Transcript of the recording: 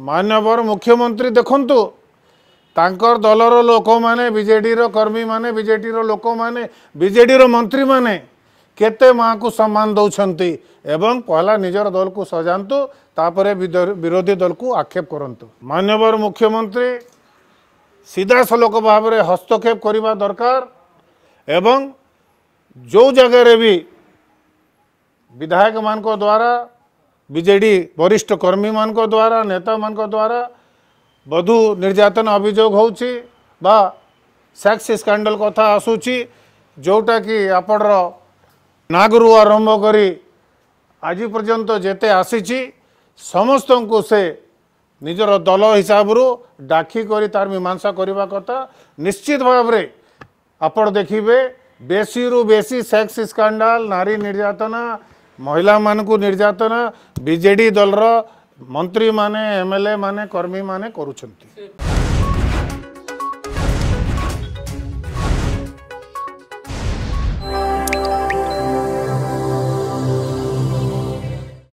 मानवर मुख्यमंत्री देखु तर दल लोक मैंने विजेडर कर्मी मैंने विजेडर लोक मैंने विजेडर मंत्री मैंने के सम्मान एवं पहला निजर दल को सजातु तापर विरोधी दल को आक्षेप करतु मानवर मुख्यमंत्री सीधा सलख भाव हस्तक्षेप करने दरकार जो जगह भी विधायक मान द्वारा बीजेडी वरिष्ठ कर्मी मान को द्वारा नेता मान को द्वारा बधु निर्यातन अभोग हो सैक्स स्कैंडल कथ आसूची जोटा कि आपणर नागरु आरंभ कर आज पर्यंत जिते आसी समस्त को से निजर दल हिसाब रू डाकी तार मीमांसा करने कथा निश्चित भाव आप देखिए बेसी रू बेसी सेक्स स्कैंडल नारी निर्यातना ମହିଳାମାନଙ୍କୁ ନିର୍ଯାତନା ବିଜେଡ଼ି ଦଳର ମନ୍ତ୍ରୀମାନେ ଏମ୍ଏଲ୍ଏ ମାନେ କର୍ମୀମାନେ କରୁଛନ୍ତି